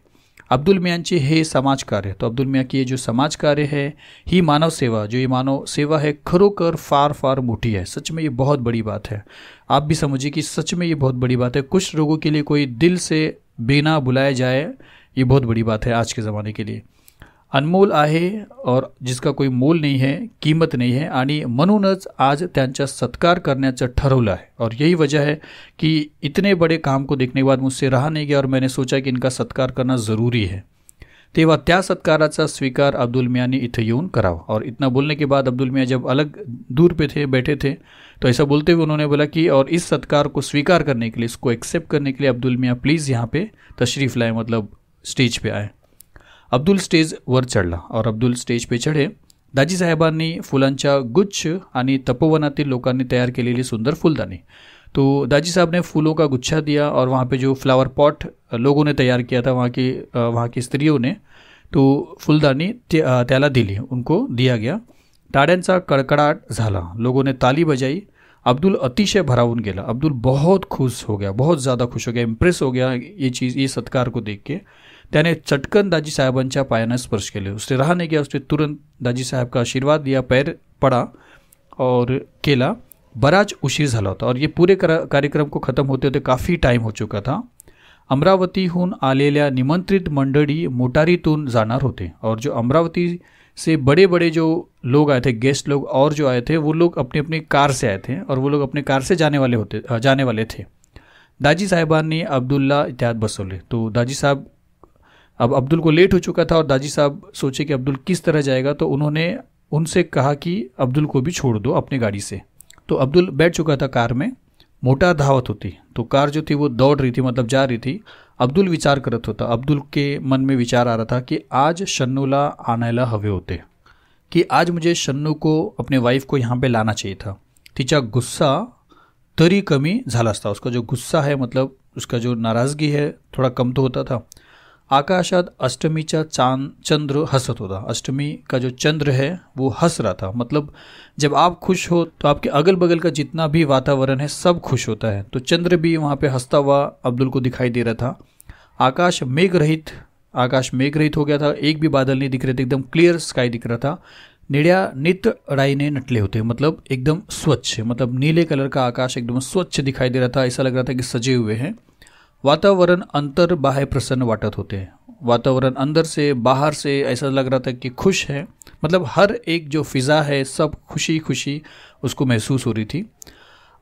अब्दुल मियांचे हे समाज कार्य तो अब्दुल मियाँ की ये जो समाज कार्य है ही मानव सेवा जो ये मानव सेवा है खरोखर फार फार मोटी है सच में ये बहुत बड़ी बात है आप भी समझिए कि सच में ये बहुत बड़ी बात है कुछ लोगों के लिए कोई दिल से बिना बुलाए जाए ये बहुत बड़ी बात है आज के ज़माने के लिए अनमोल आहे और जिसका कोई मोल नहीं है कीमत नहीं है आणि म्हणूनच आज त्यांचा सत्कार करण्याचं ठरवलं आहे और यही वजह है कि इतने बड़े काम को देखने के बाद मुझसे रहा नहीं गया और मैंने सोचा की इनका सत्कार करना ज़रूरी है तेव्हा तो त्या सत्काराचा स्वीकार अब्दुल मियाँ ने इथे येऊन करावा और इतना बोलने के बाद अब्दुल मियाँ जब अलग दूर पे थे बैठे थे तो ऐसा बोलते हुए उन्होंने बोला कि और इस सत्कार को स्वीकार करने के लिए इसको एक्सेप्ट करने के लिए अब्दुल मियाँ प्लीज़ यहाँ पे तशरीफ़ लाए मतलब स्टेज पे आए अब्दुल स्टेज वर चढला और अब्दुल स्टेज पे चढे दाजी साहबानी फुलांच्या गुच्छ आणि तपोवनातील लोकांनी तयार केलेली सुंदर फुलदानी तो दाजी साहब ने फूलों का गुच्छा दिया और वहाँ पे जो फ्लावर पॉट लोगों ने तैयार किया था वहाँ की वहाँ की स्त्रियों ने तो फुलदानी त्याला दिली उनको दिया गया सा कडकडाट झाला लोगों ने ताली बजाई अब्दुल अतिशय भरावून गया अब्दुल बहुत खुश हो गया बहुत ज़्यादा खुश हो गया इम्प्रेस हो गया ये चीज़ ये सत्कार को देख के त्याने चटकन दाजी साहेबांच्या पायाने स्पर्श केले उसने रहा नहीं गया उसने तुरंत दाजी साहब का आशीर्वाद दिया पैर पड़ा और केला बराज उशीर झाला होता और ये पूरे कार्यक्रम को खत्म होते होते काफ़ी टाइम हो चुका था अमरावतीहून आलेल्या निमंत्रित मंडळी मोटारीतून जाणार होते और जो अमरावती से बड़े बड़े जो लोग आए थे गेस्ट लोग और जो आए थे वो लोग अपनी अपनी कार से आए थे और वो लोग अपने कार से जाने वाले होते जाने वाले थे दाजी ने अब्दुल्ला इत्याद बसोले तो दाजी साहब अब अब्दुल को लेट हो चुका था और दाजी साहब सोचे कि अब्दुल किस तरह जाएगा तो उन्होंने उनसे कहा कि अब्दुल को भी छोड़ दो अपनी गाड़ी से तो अब्दुल बैठ चुका था कार में मोटा धावत होती तो कार जो थी वो दौड़ रही थी मतलब जा रही थी अब्दुल विचार करत होता अब्दुल के मन में विचार आ रहा था कि आज शन्नूला आनेला हवे होते कि आज मुझे शन्नू को अपने वाइफ को यहाँ पे लाना चाहिए था तिचा गुस्सा तरी कमी झाला था उसका जो गुस्सा है मतलब उसका जो नाराज़गी है थोड़ा कम तो होता था आकाशात का चांद चंद्र हंसत होता अष्टमी का जो चंद्र है वो हंस रहा था मतलब जब आप खुश हो तो आपके अगल बगल का जितना भी वातावरण है सब खुश होता है तो चंद्र भी वहाँ पे हंसता हुआ अब्दुल को दिखाई दे रहा था आकाश मेघ रहित आकाश मेघ रहित हो गया था एक भी बादल नहीं दिख रहे थे एकदम क्लियर स्काई दिख रहा था निड़िया नित ने नटले होते मतलब एकदम स्वच्छ मतलब नीले कलर का आकाश एकदम स्वच्छ दिखाई दे रहा था ऐसा लग रहा था कि सजे हुए हैं वातावरण अंतर बाह्य प्रसन्न वाटत होते हैं वातावरण अंदर से बाहर से ऐसा लग रहा था कि खुश है मतलब हर एक जो फिज़ा है सब खुशी खुशी उसको महसूस हो रही थी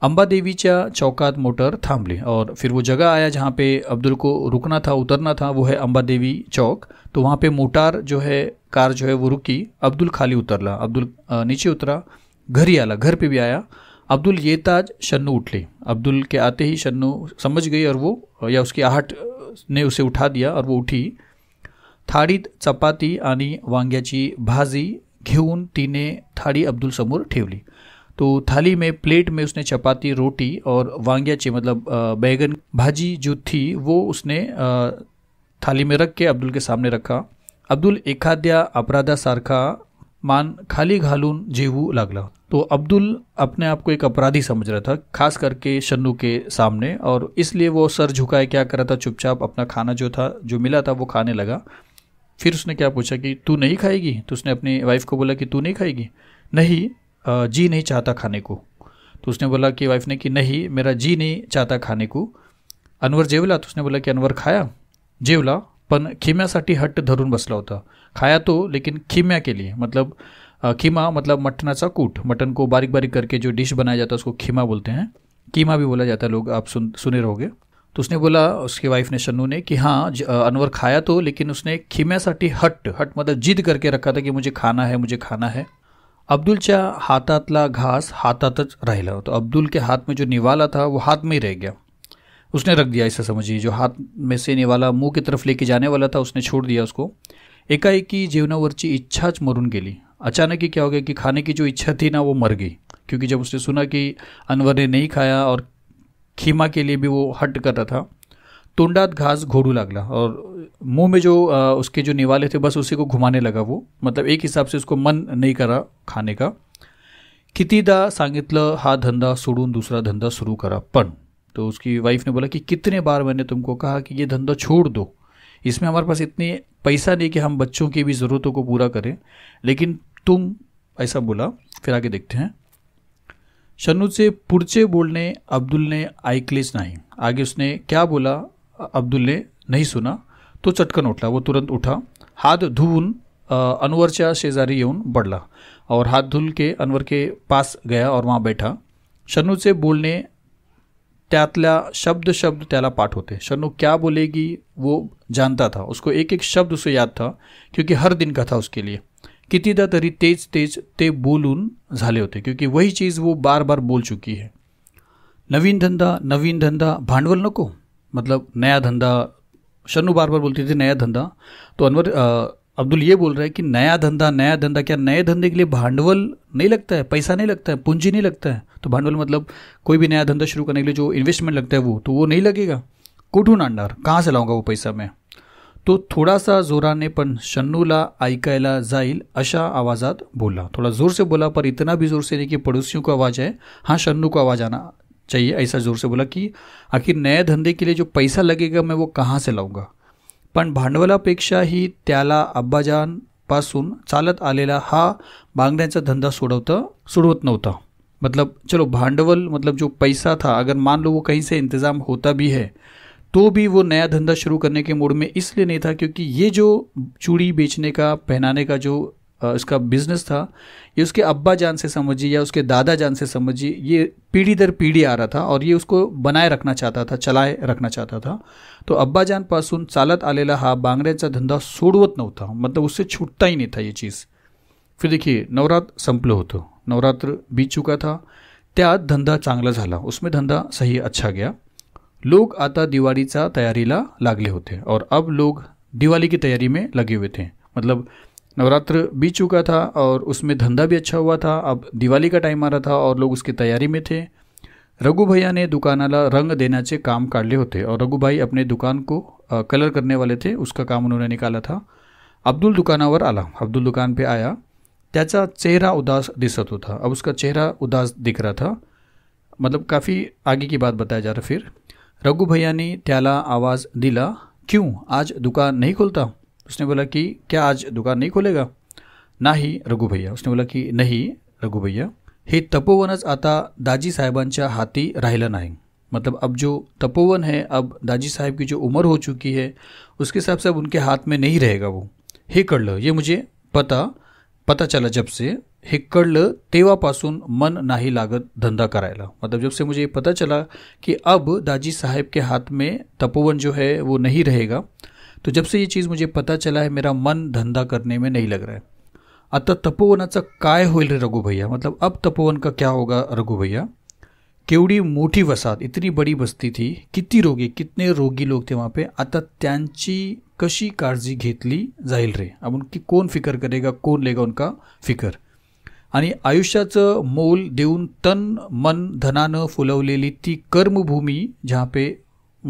अम्बा देवी चा चौकात मोटर ली और फिर वो जगह आया जहाँ पे अब्दुल को रुकना था उतरना था वो है अम्बा देवी चौक तो वहाँ पे मोटार जो है कार जो है वो रुकी अब्दुल खाली उतरला अब्दुल नीचे उतरा घर ही आला घर पे भी आया अब्दुल ये ताज शन्नू उठले अब्दुल के आते ही शन्नू समझ गई और वो या उसकी आहट ने उसे उठा दिया और वो उठी थाळीत चपाती आणि वांग्याची भाजी घेऊन तिने थाळी अब्दुलसमोर ठेवली तो थाली में प्लेट में उसने चपाती रोटी और वांग्याची मतलब बैगन भाजी जो थी वो उसने थाली में रख के अब्दुल के सामने रखा अब्दुल एखाद्या अपराधासारखा मान खाली घालून जेवू लागला तो अब्दुल अपने आप को एक अपराधी समझ रहा था खास करके शन्नू के सामने और इसलिए वो सर झुकाए क्या कर रहा था चुपचाप अपना खाना जो था जो मिला था वो खाने लगा फिर उसने क्या पूछा कि तू नहीं खाएगी तो उसने अपनी वाइफ को बोला कि तू नहीं खाएगी नहीं जी नहीं चाहता खाने को तो उसने बोला कि वाइफ ने कि नहीं मेरा जी नहीं चाहता खाने को अनवर जेवला तो उसने बोला कि अनवर खाया जेवला पन खिम्यासाठी हट्ट धरून बसला होता खाया तो लेकिन खीम्या के लिए मतलब खीमा मतलब मटनाचा कूट मटन को बारीक बारीक करके जो डिश बनाया जाता है उसको खीमा बोलते हैं कीमा भी बोला जाता है लोग आप सुन सुने रहोगे तो उसने बोला उसकी वाइफ ने शन्नू ने कि हाँ अनवर खाया तो लेकिन उसने साठी हट हट मतलब जिद करके रखा था कि मुझे खाना है मुझे खाना है अब्दुलच्या हाथातला घास रह राहिला तो अब्दुल के हाथ में जो निवाला था वो हाथ में ही रह गया उसने रख दिया ऐसा समझिए जो हाथ में से निवाला मुंह की तरफ लेके जाने वाला था उसने छोड़ दिया उसको एकाएकी जीवनावरची इच्छाच मरून गेली अचानक ही क्या हो गया कि खाने की जो इच्छा थी ना वो मर गई क्योंकि जब उसने सुना कि अनवर ने नहीं खाया और खीमा के लिए भी वो हट कर रहा था तोंडात घास घोड़ू लागला और मुंह में जो आ, उसके जो निवाले थे बस उसी को घुमाने लगा वो मतलब एक हिसाब से उसको मन नहीं करा खाने का कितीदा सांगितलं हा धंदा सोडून दूसरा धंदा शुरू करा पण तो उसकी वाइफ ने बोला कि कितने बार मैंने तुमको कहा कि ये धंधा छोड़ दो इसमें हमारे पास इतने पैसा नहीं कि हम बच्चों की भी ज़रूरतों को पूरा करें लेकिन तुम ऐसा बोला फिर आगे देखते हैं शनु से पुरचे बोलने अब्दुल ने आइकलेस नहीं आगे उसने क्या बोला अब्दुल ने नहीं सुना तो चटकन उठला वो तुरंत उठा धुवन अनवर अनवरच्या शेजारी येऊन बढ़ला और हाथ धुल के अनवर के पास गया और वहाँ बैठा शनूचे बोलणे त्यातल्या शब्द शब्द त्याला पाठ होते शनू क्या बोलेगी वो जानता था उसको एक एक शब्द उसे याद था क्योंकि हर दिन का था उसके लिए कितीदा तरी तेज तेज ते बोलून झाले होते क्योंकि वही चीज़ वो बार बार बोल चुकी है नवीन धंधा नवीन धंधा भांडवल नको मतलब नया धंधा शनु बार बार बोलती थी नया धंधा तो अनवर अब्दुल ये बोल रहा है कि नया धंधा नया धंधा क्या नए धंधे के लिए भांडवल नहीं लगता है पैसा नहीं लगता है पूंजी नहीं लगता है तो भांडवल मतलब कोई भी नया धंधा शुरू करने के लिए जो इन्वेस्टमेंट लगता है वो तो वो नहीं लगेगा कुठून आणणार कहाँ से लावूंगा वो पैसा मैं तो थोडासा जोराने पण शन्नूला ऐकायला जाईल अशा आवाज़ात बोला थोड़ा ज़ोर से बोला पर इतना भी ज़ोर से नहीं कि पड़ोसियों को आवाज़ आए हाँ शन्नू को आवाज़ आना चाहिए ऐसा ज़ोर से बोला कि आखिर नए धंधे के लिए जो पैसा लगेगा मैं वो कहाँ से लावूंगा पण ही त्याला अब्बाजानपासून चालत आलेला हा मागण्याचा धंदा सोडवता सोडवत नव्हता मतलब चलो भांडवल मतलब जो पैसा था अगर मान लो वो कहीं से इंतज़ाम होता भी है तो भी वो नया धंधा शुरू करने के मूड में इसलिए नहीं था क्योंकि ये जो चूड़ी बेचने का पहनाने का जो इसका बिजनेस था ये उसके अब्बा जान से समझिए या उसके दादा जान से समझिए ये पीढ़ी दर पीढ़ी आ रहा था और ये उसको बनाए रखना चाहता था चलाए रखना चाहता था तो अब्बा जान पासून चालत आलेला हा का धंधा सोडवत नव्हता मतलब उससे छूटता ही नहीं था ये चीज़ फिर देखिए नवरात्र संपलं होतं नवरात्र बीत चुका था त्यात धंधा चांगला झाला उसमें धंधा सही अच्छा गया लोग आता दिवाली तैयारी ला लागले होते और अब लोग दिवाली की तैयारी में लगे हुए थे मतलब नवरात्र बीत चुका था और उसमें धंधा भी अच्छा हुआ था अब दिवाली का टाइम आ रहा था और लोग उसकी तैयारी में थे रघु भैया ने दुकानाला रंग देना चे काम काटले होते और रघु भाई अपने दुकान को कलर करने वाले थे उसका काम उन्होंने निकाला था अब्दुल दुकानावर आला अब्दुल दुकान पे आया त्याचा चेहरा उदास दिसत होता अब उसका चेहरा उदास दिख रहा था मतलब काफ़ी आगे की बात बताया जा रहा फिर रघु भैया ने त्याला आवाज़ दिला क्यों आज दुकान नहीं खोलता उसने बोला कि क्या आज दुकान नहीं खोलेगा ना ही रघु भैया उसने बोला कि नहीं रघु भैया हे तपोवनच आता दाजी साहेबांच्या हाथी राहिलं नाही मतलब अब जो तपोवन है अब दाजी साहेब की जो उम्र हो चुकी है उसके हिसाब से अब उनके हाथ में नहीं रहेगा वो हे कर लो ये मुझे पता पता चला जब से हे कळलं तेव्हापासून मन नाही लागत धंदा करायला मतलब जबसे मुझे ये पता चला की अब दाजी साहेब के हाथ में तपोवन जो है वो नहीं रहेगा तो जबसे ये चीज़ मुझे पता चला है मेरा मन धंदा करने में नहीं लग रहा है आता तपोवनाचा काय होईल रे रघु भैया मतलब अब तपोवन का क्या होगा रघु भैया केवढी मोठी वसाहत इतनी बड़ी बस्ती थी किती रोगी कितने रोगी लोक थे वहाँ पे आता त्यांची कशी काळजी घेतली जाईल रे अब उनकी कोण फिकर करेगा कोण लेगा उनका फिकर आणि आयुष्याचं मोल देऊन तन मन धनानं फुलवलेली ती कर्मभूमी जहाँ पे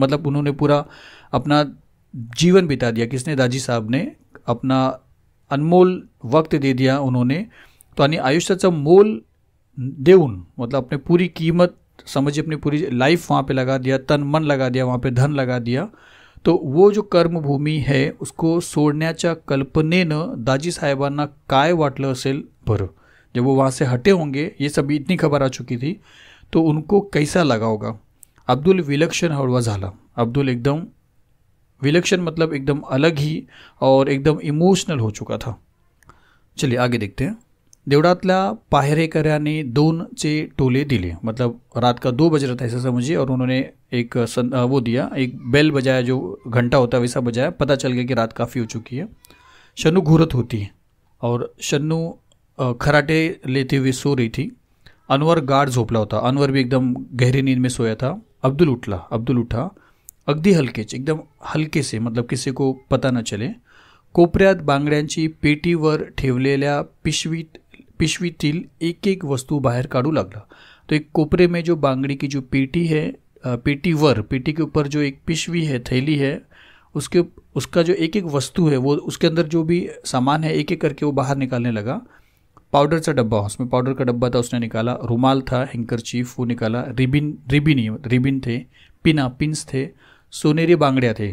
मतलब उन्होंने पूरा अपना जीवन बिता दिया किसने दाजी साहब ने अपना अनमोल वक्त दे दिया उन्होंने तो आणि आयुष्याचं मोल देऊन मतलब अपने पूरी कीमत समझिए अपनी पूरी लाइफ वहाँ पे लगा दिया तन मन लगा दिया वहाँ पे धन लगा दिया तो वो जो कर्मभूमी है उसको सोडण्याच्या कल्पनेनं दाजी साहेबांना काय वाटलं असेल बरं जब वो वहाँ से हटे होंगे ये सभी इतनी खबर आ चुकी थी तो उनको कैसा लगा होगा अब्दुल विलक्षण हड़वा झाला अब्दुल एकदम विलक्षण मतलब एकदम अलग ही और एकदम इमोशनल हो चुका था चलिए आगे देखते हैं देवड़ातल्या दोन दोनचे टोले दिले मतलब रात का दो बज रहा था ऐसा समझिए और उन्होंने एक सन, वो दिया एक बेल बजाया जो घंटा होता है वैसा बजाया पता चल गया कि रात काफ़ी हो चुकी है शनु घूरत होती है और शनु खराटे लेते हुए सो रही थी अनवर गाढ़ झोपला होता अनवर भी एकदम गहरी नींद में सोया था अब्दुल उठला अब्दुल उठा अगदी हलकेच एकदम हलके से मतलब किसी को पता न चले कोपऱ्यात बांगड्यांची पेटीवर ठेवलेल्या पिशवीत पिशवीतील एक एक वस्तू बाहर काढू लागला तो एक कोपरे में जो बांगड़ी की जो पेटी है पेटीवर पेटी के ऊपर जो एक पिशवी है थैली है उसके उसका जो एक एक वस्तु है वो उसके अंदर जो भी सामान है एक एक करके वो बाहर निकालने लगा पाउडर का डब्बा उसमें पाउडर का डब्बा था उसने निकाला रुमाल था चीफ वो निकाला रिबिन रिबिन ही रिबिन थे पिना हाँ, पिंस थे सोनेरी बांगड़ियाँ थे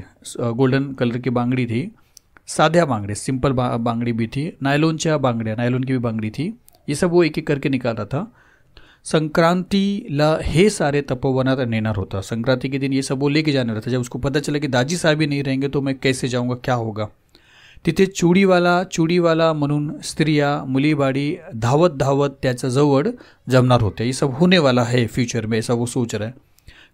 गोल्डन कलर की बांगड़ी थी साध्या बांगड़े सिंपल बांगड़ी भी थी नायलोन चा बांगड़िया नायलोन की भी बांगड़ी थी ये सब वो एक एक करके निकाल रहा था ला हे सारे तपोवना नेनार होता संक्रांति के दिन ये सब वो लेके जाने रहता जब उसको पता चला कि दाजी साहब ही नहीं रहेंगे तो मैं कैसे जाऊँगा क्या होगा तिथे चुडीवाला चुडीवाला म्हणून स्त्रिया मुलीबाड़ी धावत धावत त्याच्याजवळ जमणार होते ये सब होने वाला है फ्युचर में सब वो सोच रहा है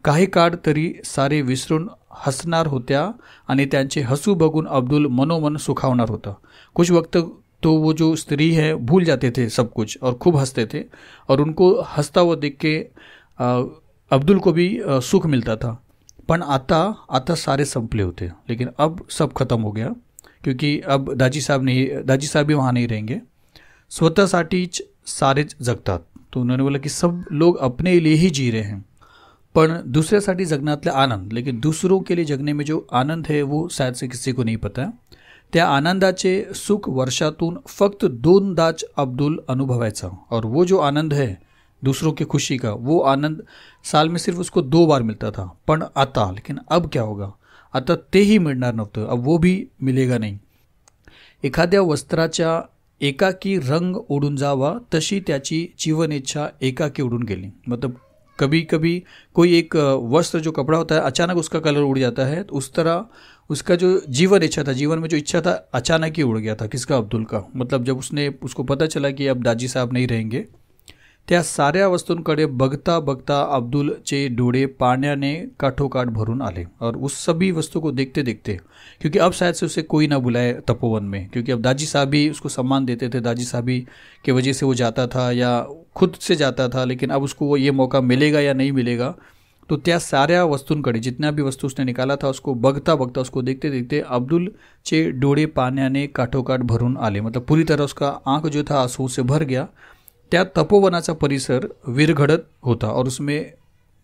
काही काळ तरी सारे विसरून हसणार होत्या आणि त्यांचे हसू बघून अब्दुल मनोमन सुखावणार होता कुछ वक्त तो वो जो स्त्री है भूल जाते थे सब कुछ और खूब हसते थे और उनको हसता व देख के अब्दुल को भी सुख मिलता था पण आता आता सारे संपले होते लेकिन अब सब खत्म हो गया क्योंकि अब दाजी साहब नहीं दाजी साहब भी वहाँ नहीं रहेंगे स्वतः स्वतःसाठीच सारे जगतात तो उन्होंने बोला कि सब लोग अपने लिए ही जी रहे हैं पर दूसरे साथी जगण्यातला आनंद लेकिन दूसरों के लिए जगने में जो आनंद है वो शायद से किसी को नहीं पता है त्या आनंदाचे सुख वर्षातून फक्त दाच अब्दुल अनुभवायचा और वो जो आनंद है दूसरों की खुशी का वो आनंद साल में सिर्फ उसको दो बार मिलता था पण आता लेकिन अब क्या होगा आता तेही मिळणार नव्हतं अब वो भी मिलेगा नाही एखाद्या वस्त्राच्या एकाकी रंग ओढून जावा तशी त्याची जीवन इच्छा एकाकी उड़ून गेली मतलब कभी कभी कोई एक वस्त्र जो कपड़ा होता है अचानक उसका कलर उड़ जाता है तो उस तरह उसका जो जीवन इच्छा था जीवन में जो इच्छा था अचानक ही उड़ गया था किसका अब्दुल का मतलब जब उसने उसको पता चला कि अब दाजी साहब नहीं रहेंगे त्या साऱ्या वस्तूंकडे बघता बघता अब्दुलचे डोळे पाण्याने काठोकाठ भरून आले और उस सभी वस्तु को देखते देखते क्योंकि अब शायद से उसे कोई ना बुलाए तपोवन में क्योंकि अब दाजी साहब भी उसको सम्मान देते थे दाजी साहब के वजह से वो जाता था या खुद से जाता था लेकिन अब उसको वो ये मौका मिलेगा या नहीं मिलेगा तो त्या साऱ्या वस्तूंकडे जितना भी वस्तू उसने निकाला था उसको बघता बघता उसको देखते देखते अब्दुलचे डोळे पाण्याने काठोकाठ भरून आले मतलब पूरी तरह उसका आँख जो था आंसू से भर गया त्या तपोवनाचा परिसर विरघड़त होता और उसमें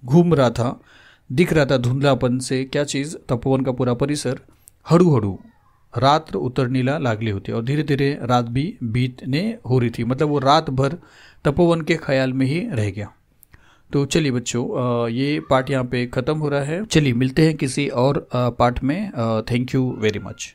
घूम रहा था दिख रहा था धुंधलापन से क्या चीज़ तपोवन का पूरा परिसर हड़ू हड़ू रात्र उतरनीला लागली होती और धीरे धीरे रात भी बीतने हो रही थी मतलब वो रात भर तपोवन के ख्याल में ही रह गया तो चलिए बच्चों ये पार्ट यहाँ पे ख़त्म हो रहा है चलिए मिलते हैं किसी और पार्ट में थैंक यू वेरी मच